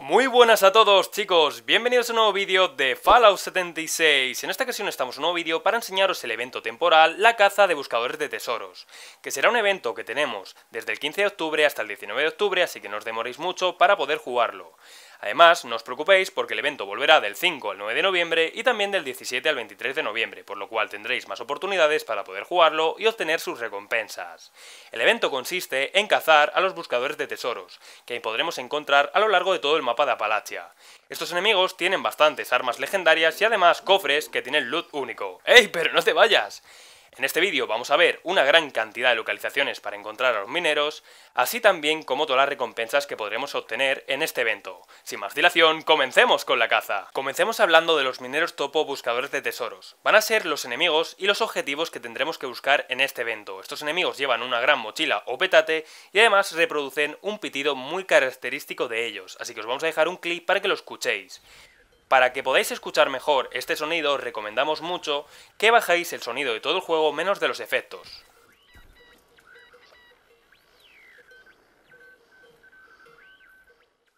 Muy buenas a todos chicos, bienvenidos a un nuevo vídeo de Fallout 76 En esta ocasión estamos en un nuevo vídeo para enseñaros el evento temporal La caza de buscadores de tesoros Que será un evento que tenemos desde el 15 de octubre hasta el 19 de octubre Así que no os demoréis mucho para poder jugarlo Además, no os preocupéis porque el evento volverá del 5 al 9 de noviembre y también del 17 al 23 de noviembre, por lo cual tendréis más oportunidades para poder jugarlo y obtener sus recompensas. El evento consiste en cazar a los buscadores de tesoros, que podremos encontrar a lo largo de todo el mapa de Apalachia. Estos enemigos tienen bastantes armas legendarias y además cofres que tienen loot único. ¡Ey, pero no te vayas! En este vídeo vamos a ver una gran cantidad de localizaciones para encontrar a los mineros, así también como todas las recompensas que podremos obtener en este evento. Sin más dilación, comencemos con la caza. Comencemos hablando de los mineros topo buscadores de tesoros. Van a ser los enemigos y los objetivos que tendremos que buscar en este evento. Estos enemigos llevan una gran mochila o petate y además reproducen un pitido muy característico de ellos, así que os vamos a dejar un clip para que lo escuchéis. Para que podáis escuchar mejor este sonido, os recomendamos mucho que bajéis el sonido de todo el juego menos de los efectos.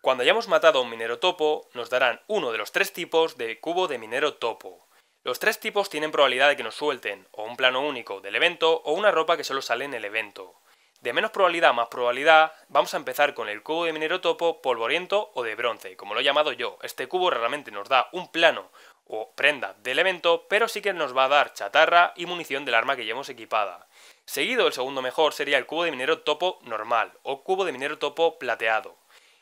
Cuando hayamos matado a un minero topo, nos darán uno de los tres tipos de cubo de minero topo. Los tres tipos tienen probabilidad de que nos suelten o un plano único del evento o una ropa que solo sale en el evento. De menos probabilidad a más probabilidad, vamos a empezar con el cubo de minero topo polvoriento o de bronce, como lo he llamado yo. Este cubo realmente nos da un plano o prenda del elemento, pero sí que nos va a dar chatarra y munición del arma que llevamos equipada. Seguido, el segundo mejor sería el cubo de minero topo normal o cubo de minero topo plateado.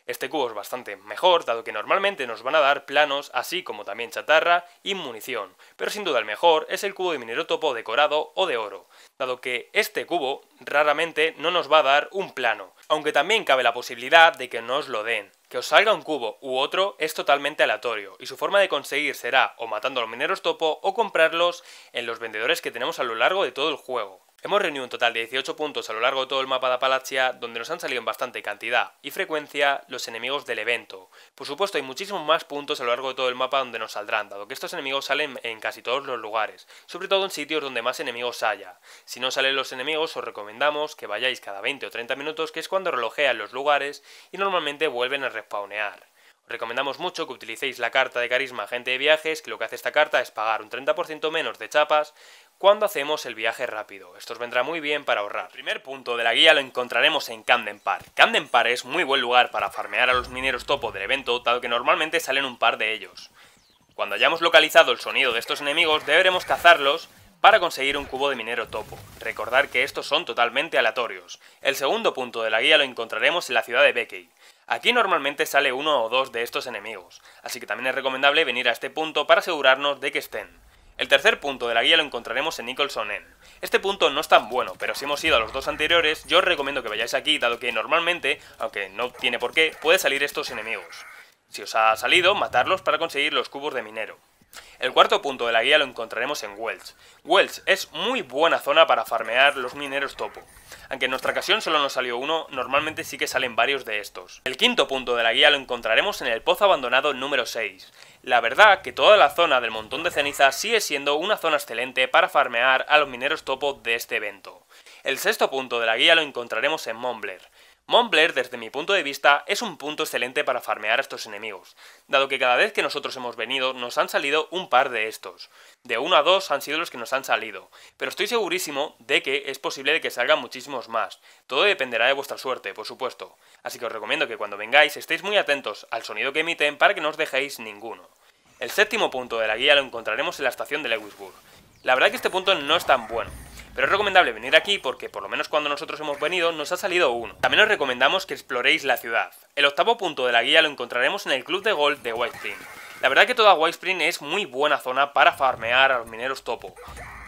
Este cubo es bastante mejor, dado que normalmente nos van a dar planos, así como también chatarra y munición, pero sin duda el mejor es el cubo de minero topo decorado o de oro, dado que este cubo raramente no nos va a dar un plano, aunque también cabe la posibilidad de que no os lo den. Que os salga un cubo u otro es totalmente aleatorio y su forma de conseguir será o matando a los mineros topo o comprarlos en los vendedores que tenemos a lo largo de todo el juego. Hemos reunido un total de 18 puntos a lo largo de todo el mapa de Apalachia, donde nos han salido en bastante cantidad y frecuencia los enemigos del evento. Por supuesto, hay muchísimos más puntos a lo largo de todo el mapa donde nos saldrán, dado que estos enemigos salen en casi todos los lugares, sobre todo en sitios donde más enemigos haya. Si no salen los enemigos, os recomendamos que vayáis cada 20 o 30 minutos, que es cuando relojean los lugares y normalmente vuelven a respawnear. Os recomendamos mucho que utilicéis la carta de carisma agente de viajes, que lo que hace esta carta es pagar un 30% menos de chapas cuando hacemos el viaje rápido. Esto os vendrá muy bien para ahorrar. El primer punto de la guía lo encontraremos en Camden Park. Camden Park es muy buen lugar para farmear a los mineros topo del evento, dado que normalmente salen un par de ellos. Cuando hayamos localizado el sonido de estos enemigos, deberemos cazarlos para conseguir un cubo de minero topo. Recordar que estos son totalmente aleatorios. El segundo punto de la guía lo encontraremos en la ciudad de Becky. Aquí normalmente sale uno o dos de estos enemigos, así que también es recomendable venir a este punto para asegurarnos de que estén. El tercer punto de la guía lo encontraremos en Nicholson N. Este punto no es tan bueno, pero si hemos ido a los dos anteriores, yo os recomiendo que vayáis aquí, dado que normalmente, aunque no tiene por qué, puede salir estos enemigos. Si os ha salido, matarlos para conseguir los cubos de minero. El cuarto punto de la guía lo encontraremos en Welch. Welch es muy buena zona para farmear los mineros topo. Aunque en nuestra ocasión solo nos salió uno, normalmente sí que salen varios de estos. El quinto punto de la guía lo encontraremos en el pozo abandonado número 6. La verdad que toda la zona del montón de ceniza sigue siendo una zona excelente para farmear a los mineros topo de este evento. El sexto punto de la guía lo encontraremos en Mombler. Montblair, desde mi punto de vista, es un punto excelente para farmear a estos enemigos, dado que cada vez que nosotros hemos venido nos han salido un par de estos. De uno a dos han sido los que nos han salido, pero estoy segurísimo de que es posible de que salgan muchísimos más. Todo dependerá de vuestra suerte, por supuesto. Así que os recomiendo que cuando vengáis estéis muy atentos al sonido que emiten para que no os dejéis ninguno. El séptimo punto de la guía lo encontraremos en la estación de Lewisburg. La verdad que este punto no es tan bueno, pero es recomendable venir aquí porque por lo menos cuando nosotros hemos venido nos ha salido uno. También os recomendamos que exploréis la ciudad. El octavo punto de la guía lo encontraremos en el club de golf de White La verdad que toda White es muy buena zona para farmear a los mineros topo.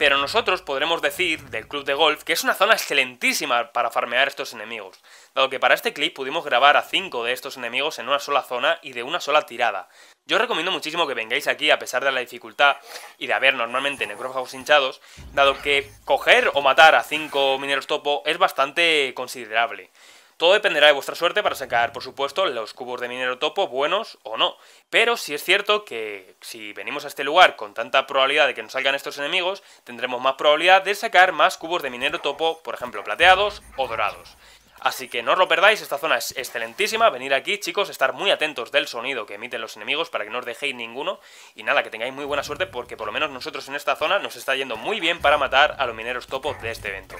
Pero nosotros podremos decir del club de golf que es una zona excelentísima para farmear estos enemigos, dado que para este clip pudimos grabar a 5 de estos enemigos en una sola zona y de una sola tirada, yo recomiendo muchísimo que vengáis aquí a pesar de la dificultad y de haber normalmente necrófagos hinchados, dado que coger o matar a 5 mineros topo es bastante considerable. Todo dependerá de vuestra suerte para sacar, por supuesto, los cubos de minero topo buenos o no. Pero sí es cierto que si venimos a este lugar con tanta probabilidad de que nos salgan estos enemigos, tendremos más probabilidad de sacar más cubos de minero topo, por ejemplo, plateados o dorados. Así que no os lo perdáis, esta zona es excelentísima, venir aquí chicos, estar muy atentos del sonido que emiten los enemigos para que no os dejéis ninguno y nada, que tengáis muy buena suerte porque por lo menos nosotros en esta zona nos está yendo muy bien para matar a los mineros topo de este evento.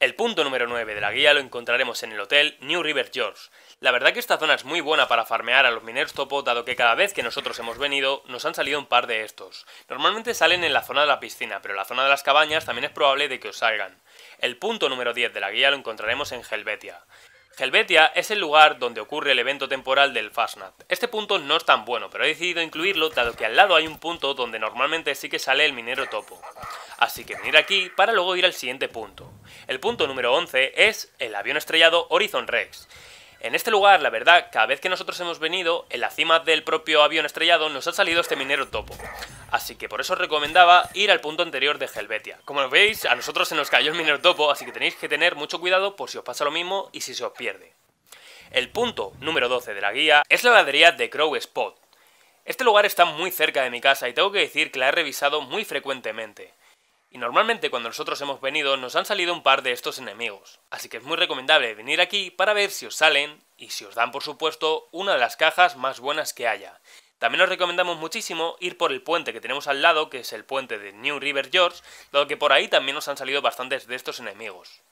El punto número 9 de la guía lo encontraremos en el hotel New River George. La verdad que esta zona es muy buena para farmear a los mineros topo dado que cada vez que nosotros hemos venido nos han salido un par de estos. Normalmente salen en la zona de la piscina, pero en la zona de las cabañas también es probable de que os salgan. El punto número 10 de la guía lo encontraremos en Helvetia. Helvetia es el lugar donde ocurre el evento temporal del Fastnat. Este punto no es tan bueno, pero he decidido incluirlo dado que al lado hay un punto donde normalmente sí que sale el minero topo. Así que venir aquí para luego ir al siguiente punto. El punto número 11 es el avión estrellado Horizon Rex. En este lugar, la verdad, cada vez que nosotros hemos venido, en la cima del propio avión estrellado nos ha salido este minero topo. Así que por eso recomendaba ir al punto anterior de Helvetia. Como veis, a nosotros se nos cayó el topo, así que tenéis que tener mucho cuidado por si os pasa lo mismo y si se os pierde. El punto número 12 de la guía es la ladería de Crow Spot. Este lugar está muy cerca de mi casa y tengo que decir que la he revisado muy frecuentemente. Y normalmente cuando nosotros hemos venido nos han salido un par de estos enemigos, así que es muy recomendable venir aquí para ver si os salen y si os dan por supuesto una de las cajas más buenas que haya. También os recomendamos muchísimo ir por el puente que tenemos al lado, que es el puente de New River George, dado que por ahí también nos han salido bastantes de estos enemigos.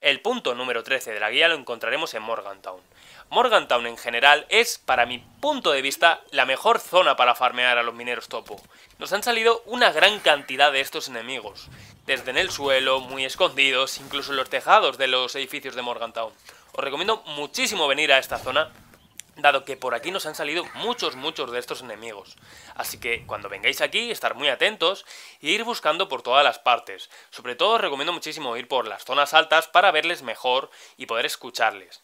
El punto número 13 de la guía lo encontraremos en Morgantown. Morgantown en general es, para mi punto de vista, la mejor zona para farmear a los mineros topo. Nos han salido una gran cantidad de estos enemigos, desde en el suelo, muy escondidos, incluso en los tejados de los edificios de Morgantown. Os recomiendo muchísimo venir a esta zona dado que por aquí nos han salido muchos, muchos de estos enemigos. Así que cuando vengáis aquí, estar muy atentos e ir buscando por todas las partes. Sobre todo os recomiendo muchísimo ir por las zonas altas para verles mejor y poder escucharles.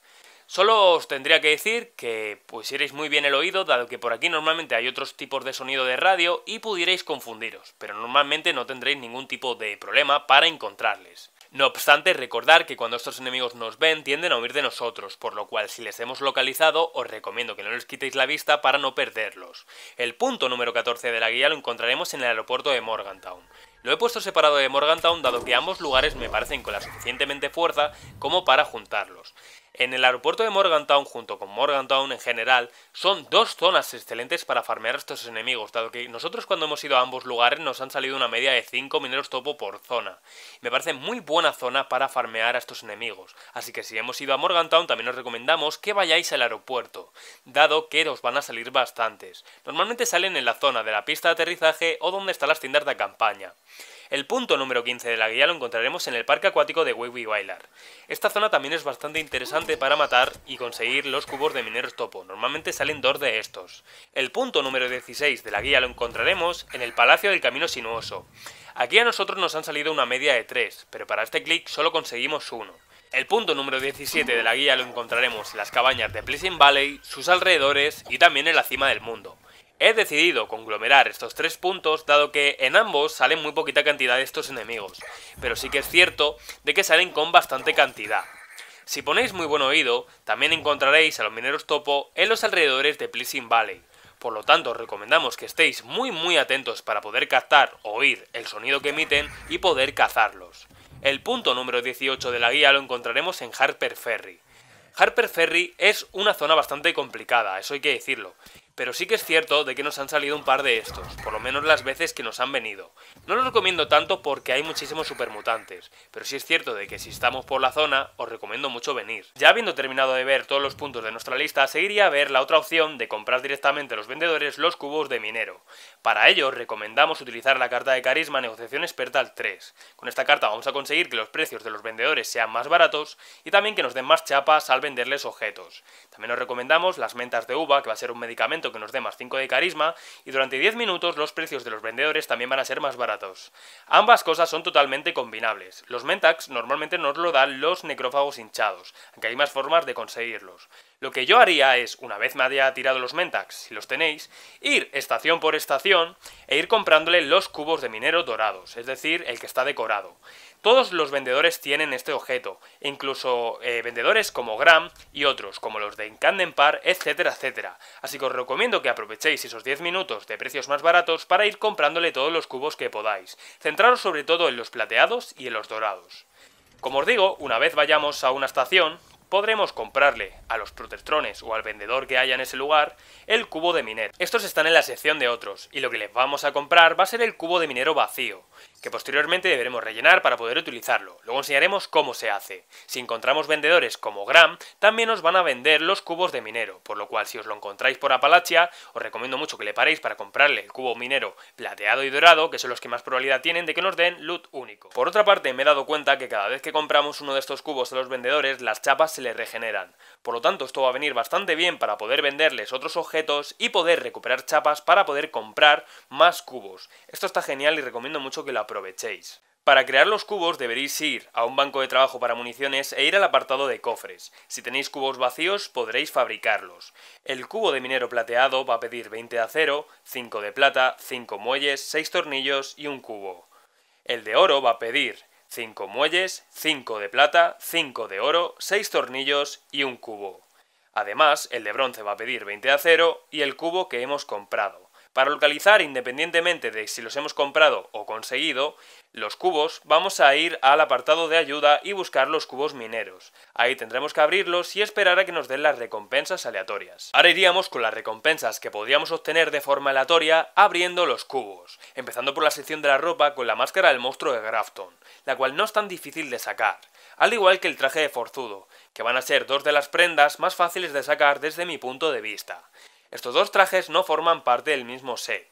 Solo os tendría que decir que pues iréis muy bien el oído, dado que por aquí normalmente hay otros tipos de sonido de radio y pudierais confundiros, pero normalmente no tendréis ningún tipo de problema para encontrarles. No obstante, recordar que cuando estos enemigos nos ven tienden a huir de nosotros, por lo cual si les hemos localizado os recomiendo que no les quitéis la vista para no perderlos. El punto número 14 de la guía lo encontraremos en el aeropuerto de Morgantown. Lo he puesto separado de Morgantown dado que ambos lugares me parecen con la suficientemente fuerza como para juntarlos. En el aeropuerto de Morgantown, junto con Morgantown en general, son dos zonas excelentes para farmear a estos enemigos, dado que nosotros cuando hemos ido a ambos lugares nos han salido una media de 5 mineros topo por zona. Me parece muy buena zona para farmear a estos enemigos, así que si hemos ido a Morgantown también os recomendamos que vayáis al aeropuerto, dado que os van a salir bastantes. Normalmente salen en la zona de la pista de aterrizaje o donde están las tiendas de campaña. El punto número 15 de la guía lo encontraremos en el parque acuático de Wavy Bailar. Esta zona también es bastante interesante para matar y conseguir los cubos de mineros topo, normalmente salen dos de estos. El punto número 16 de la guía lo encontraremos en el Palacio del Camino Sinuoso. Aquí a nosotros nos han salido una media de tres, pero para este clic solo conseguimos uno. El punto número 17 de la guía lo encontraremos en las cabañas de Pleasant Valley, sus alrededores y también en la cima del mundo. He decidido conglomerar estos tres puntos dado que en ambos salen muy poquita cantidad de estos enemigos, pero sí que es cierto de que salen con bastante cantidad. Si ponéis muy buen oído, también encontraréis a los mineros topo en los alrededores de Pleasing Valley, por lo tanto os recomendamos que estéis muy muy atentos para poder captar o oír el sonido que emiten y poder cazarlos. El punto número 18 de la guía lo encontraremos en Harper Ferry. Harper Ferry es una zona bastante complicada, eso hay que decirlo, pero sí que es cierto de que nos han salido un par de estos, por lo menos las veces que nos han venido. No los recomiendo tanto porque hay muchísimos supermutantes, pero sí es cierto de que si estamos por la zona, os recomiendo mucho venir. Ya habiendo terminado de ver todos los puntos de nuestra lista, seguiría a ver la otra opción de comprar directamente a los vendedores los cubos de minero. Para ello, recomendamos utilizar la carta de carisma Negociación Experta al 3. Con esta carta vamos a conseguir que los precios de los vendedores sean más baratos y también que nos den más chapas al venderles objetos. También os recomendamos las mentas de uva, que va a ser un medicamento que nos dé más 5 de carisma y durante 10 minutos los precios de los vendedores también van a ser más baratos. Ambas cosas son totalmente combinables. Los Mentax normalmente nos lo dan los necrófagos hinchados, aunque hay más formas de conseguirlos. Lo que yo haría es, una vez me haya tirado los Mentax, si los tenéis, ir estación por estación e ir comprándole los cubos de minero dorados, es decir, el que está decorado. Todos los vendedores tienen este objeto, incluso eh, vendedores como Gram y otros, como los de Incanden Par, etcétera, etcétera. Así que os recomiendo que aprovechéis esos 10 minutos de precios más baratos para ir comprándole todos los cubos que podáis. Centraros sobre todo en los plateados y en los dorados. Como os digo, una vez vayamos a una estación, podremos comprarle a los protestrones o al vendedor que haya en ese lugar el cubo de minero. Estos están en la sección de otros y lo que les vamos a comprar va a ser el cubo de minero vacío, que posteriormente deberemos rellenar para poder utilizarlo. Luego enseñaremos cómo se hace. Si encontramos vendedores como Gram, también os van a vender los cubos de minero, por lo cual si os lo encontráis por Apalachia, os recomiendo mucho que le paréis para comprarle el cubo minero plateado y dorado, que son los que más probabilidad tienen de que nos den loot único. Por otra parte, me he dado cuenta que cada vez que compramos uno de estos cubos a los vendedores, las chapas se le regeneran. Por lo tanto, esto va a venir bastante bien para poder venderles otros objetos y poder recuperar chapas para poder comprar más cubos. Esto está genial y recomiendo mucho que lo aprovechéis. Para crear los cubos deberéis ir a un banco de trabajo para municiones e ir al apartado de cofres. Si tenéis cubos vacíos podréis fabricarlos. El cubo de minero plateado va a pedir 20 de acero, 5 de plata, 5 muelles, 6 tornillos y un cubo. El de oro va a pedir 5 muelles, 5 de plata, 5 de oro, 6 tornillos y un cubo. Además, el de bronce va a pedir 20 de acero y el cubo que hemos comprado. Para localizar, independientemente de si los hemos comprado o conseguido, los cubos, vamos a ir al apartado de ayuda y buscar los cubos mineros. Ahí tendremos que abrirlos y esperar a que nos den las recompensas aleatorias. Ahora iríamos con las recompensas que podríamos obtener de forma aleatoria abriendo los cubos, empezando por la sección de la ropa con la máscara del monstruo de Grafton, la cual no es tan difícil de sacar, al igual que el traje de forzudo, que van a ser dos de las prendas más fáciles de sacar desde mi punto de vista. Estos dos trajes no forman parte del mismo set.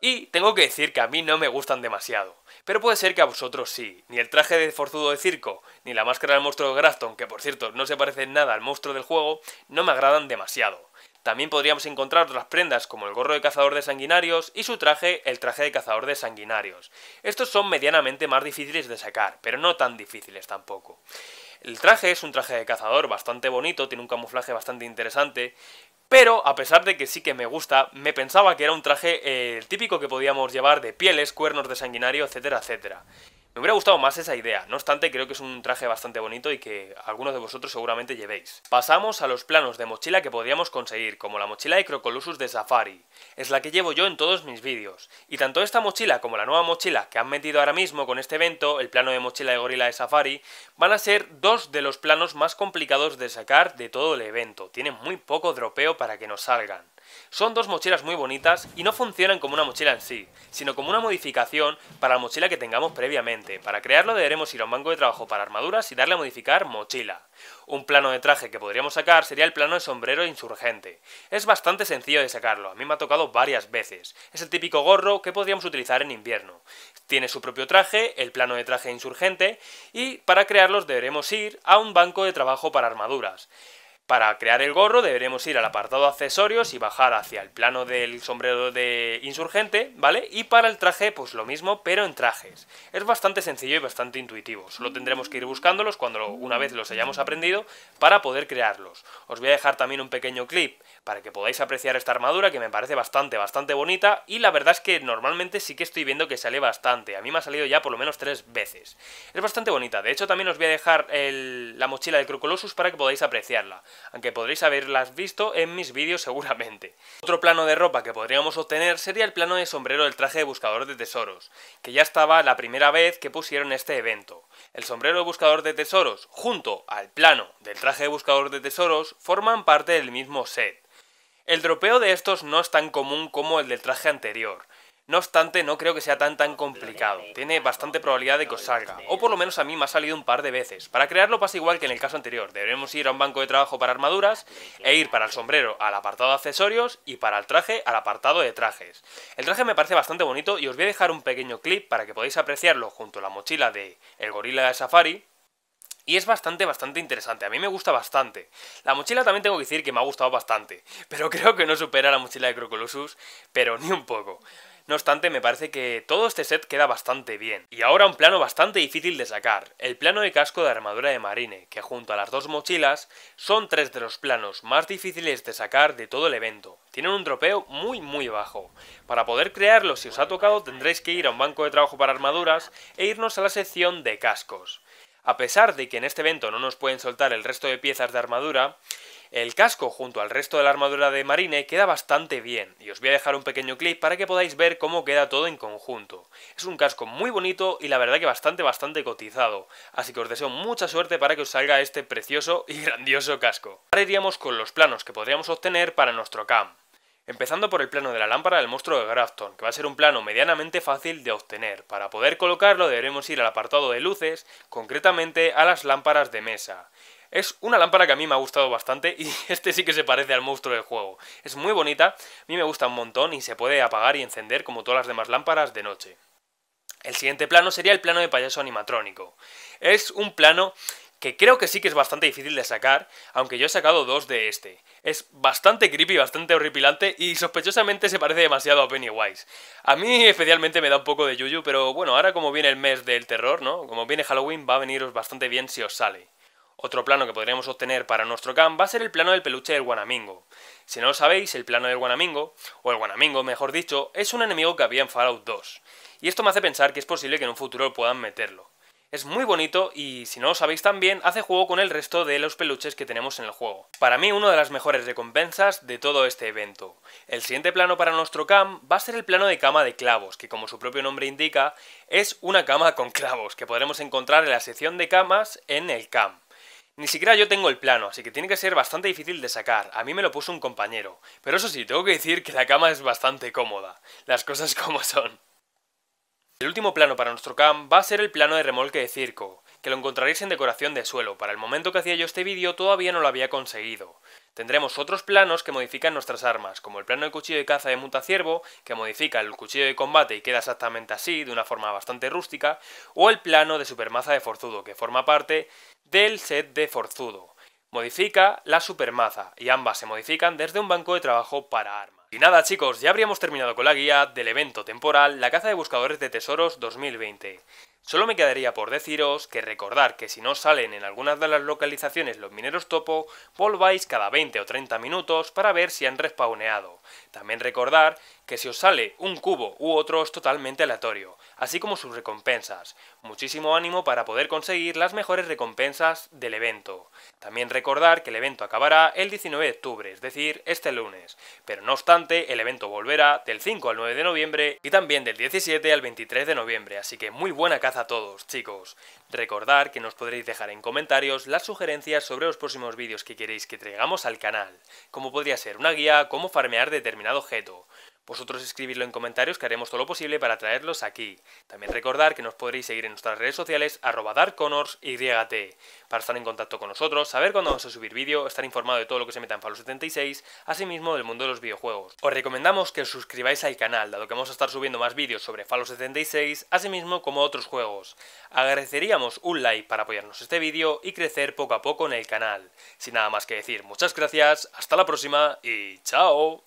Y tengo que decir que a mí no me gustan demasiado, pero puede ser que a vosotros sí. Ni el traje de forzudo de circo, ni la máscara del monstruo de Grafton, que por cierto no se parece en nada al monstruo del juego, no me agradan demasiado. También podríamos encontrar otras prendas como el gorro de cazador de sanguinarios y su traje, el traje de cazador de sanguinarios. Estos son medianamente más difíciles de sacar, pero no tan difíciles tampoco. El traje es un traje de cazador bastante bonito, tiene un camuflaje bastante interesante. Pero, a pesar de que sí que me gusta, me pensaba que era un traje eh, típico que podíamos llevar de pieles, cuernos de sanguinario, etcétera, etcétera. Me hubiera gustado más esa idea, no obstante creo que es un traje bastante bonito y que algunos de vosotros seguramente llevéis. Pasamos a los planos de mochila que podríamos conseguir, como la mochila de Crocolusus de Safari. Es la que llevo yo en todos mis vídeos. Y tanto esta mochila como la nueva mochila que han metido ahora mismo con este evento, el plano de mochila de gorila de Safari, van a ser dos de los planos más complicados de sacar de todo el evento. Tienen muy poco dropeo para que nos salgan. Son dos mochilas muy bonitas y no funcionan como una mochila en sí, sino como una modificación para la mochila que tengamos previamente. Para crearlo deberemos ir a un banco de trabajo para armaduras y darle a modificar mochila. Un plano de traje que podríamos sacar sería el plano de sombrero insurgente. Es bastante sencillo de sacarlo, a mí me ha tocado varias veces. Es el típico gorro que podríamos utilizar en invierno. Tiene su propio traje, el plano de traje insurgente, y para crearlos deberemos ir a un banco de trabajo para armaduras. Para crear el gorro deberemos ir al apartado accesorios y bajar hacia el plano del sombrero de insurgente, ¿vale? Y para el traje pues lo mismo, pero en trajes. Es bastante sencillo y bastante intuitivo, solo tendremos que ir buscándolos cuando una vez los hayamos aprendido para poder crearlos. Os voy a dejar también un pequeño clip para que podáis apreciar esta armadura que me parece bastante, bastante bonita y la verdad es que normalmente sí que estoy viendo que sale bastante, a mí me ha salido ya por lo menos tres veces. Es bastante bonita, de hecho también os voy a dejar la mochila del crucolosus para que podáis apreciarla, aunque podréis haberlas visto en mis vídeos seguramente. Otro plano de ropa que podríamos obtener sería el plano de sombrero del traje de buscador de tesoros, que ya estaba la primera vez que pusieron este evento. El sombrero de buscador de tesoros junto al plano del traje de buscador de tesoros forman parte del mismo set. El dropeo de estos no es tan común como el del traje anterior. No obstante, no creo que sea tan tan complicado. Tiene bastante probabilidad de que os salga, o por lo menos a mí me ha salido un par de veces. Para crearlo pasa igual que en el caso anterior. Deberemos ir a un banco de trabajo para armaduras, e ir para el sombrero al apartado de accesorios, y para el traje al apartado de trajes. El traje me parece bastante bonito y os voy a dejar un pequeño clip para que podáis apreciarlo junto a la mochila de el gorila de safari, y es bastante, bastante interesante. A mí me gusta bastante. La mochila también tengo que decir que me ha gustado bastante. Pero creo que no supera la mochila de Crocolusus, pero ni un poco. No obstante, me parece que todo este set queda bastante bien. Y ahora un plano bastante difícil de sacar, el plano de casco de armadura de marine, que junto a las dos mochilas son tres de los planos más difíciles de sacar de todo el evento. Tienen un tropeo muy muy bajo. Para poder crearlo si os ha tocado tendréis que ir a un banco de trabajo para armaduras e irnos a la sección de cascos. A pesar de que en este evento no nos pueden soltar el resto de piezas de armadura, el casco junto al resto de la armadura de Marine queda bastante bien, y os voy a dejar un pequeño clip para que podáis ver cómo queda todo en conjunto. Es un casco muy bonito y la verdad que bastante bastante cotizado, así que os deseo mucha suerte para que os salga este precioso y grandioso casco. Ahora iríamos con los planos que podríamos obtener para nuestro camp. Empezando por el plano de la lámpara del monstruo de Grafton, que va a ser un plano medianamente fácil de obtener. Para poder colocarlo deberemos ir al apartado de luces, concretamente a las lámparas de mesa. Es una lámpara que a mí me ha gustado bastante y este sí que se parece al monstruo del juego. Es muy bonita, a mí me gusta un montón y se puede apagar y encender como todas las demás lámparas de noche. El siguiente plano sería el plano de payaso animatrónico. Es un plano que creo que sí que es bastante difícil de sacar, aunque yo he sacado dos de este es bastante creepy, bastante horripilante y sospechosamente se parece demasiado a Pennywise. A mí especialmente me da un poco de yuyu, pero bueno, ahora como viene el mes del terror, ¿no? Como viene Halloween va a veniros bastante bien si os sale. Otro plano que podríamos obtener para nuestro camp va a ser el plano del peluche del guanamingo. Si no lo sabéis, el plano del guanamingo, o el guanamingo mejor dicho, es un enemigo que había en Fallout 2. Y esto me hace pensar que es posible que en un futuro puedan meterlo. Es muy bonito y, si no lo sabéis también, hace juego con el resto de los peluches que tenemos en el juego. Para mí, una de las mejores recompensas de todo este evento. El siguiente plano para nuestro camp va a ser el plano de cama de clavos, que como su propio nombre indica, es una cama con clavos, que podremos encontrar en la sección de camas en el camp. Ni siquiera yo tengo el plano, así que tiene que ser bastante difícil de sacar. A mí me lo puso un compañero. Pero eso sí, tengo que decir que la cama es bastante cómoda. Las cosas como son. El último plano para nuestro cam va a ser el plano de remolque de circo, que lo encontraréis en decoración de suelo, para el momento que hacía yo este vídeo todavía no lo había conseguido. Tendremos otros planos que modifican nuestras armas, como el plano de cuchillo de caza de mutaciervo, que modifica el cuchillo de combate y queda exactamente así, de una forma bastante rústica, o el plano de supermaza de forzudo, que forma parte del set de forzudo. Modifica la supermaza, y ambas se modifican desde un banco de trabajo para armas. Y nada chicos, ya habríamos terminado con la guía del evento temporal La caza de buscadores de tesoros 2020. Solo me quedaría por deciros que recordar que si no salen en algunas de las localizaciones los mineros topo, volváis cada 20 o 30 minutos para ver si han respawneado. También recordar que si os sale un cubo u otro es totalmente aleatorio, así como sus recompensas. Muchísimo ánimo para poder conseguir las mejores recompensas del evento. También recordar que el evento acabará el 19 de octubre, es decir, este lunes. Pero no obstante, el evento volverá del 5 al 9 de noviembre y también del 17 al 23 de noviembre, así que muy buena caza a todos, chicos. Recordar que nos podréis dejar en comentarios las sugerencias sobre los próximos vídeos que queréis que traigamos al canal, como podría ser una guía, cómo farmear determinados objeto. Vosotros escribidlo en comentarios que haremos todo lo posible para traerlos aquí. También recordar que nos podréis seguir en nuestras redes sociales arroba t para estar en contacto con nosotros, saber cuándo vamos a subir vídeo, estar informado de todo lo que se meta en Fallout 76, asimismo del mundo de los videojuegos. Os recomendamos que os suscribáis al canal, dado que vamos a estar subiendo más vídeos sobre Fallout 76, así mismo como otros juegos. Agradeceríamos un like para apoyarnos este vídeo y crecer poco a poco en el canal. Sin nada más que decir, muchas gracias, hasta la próxima y chao.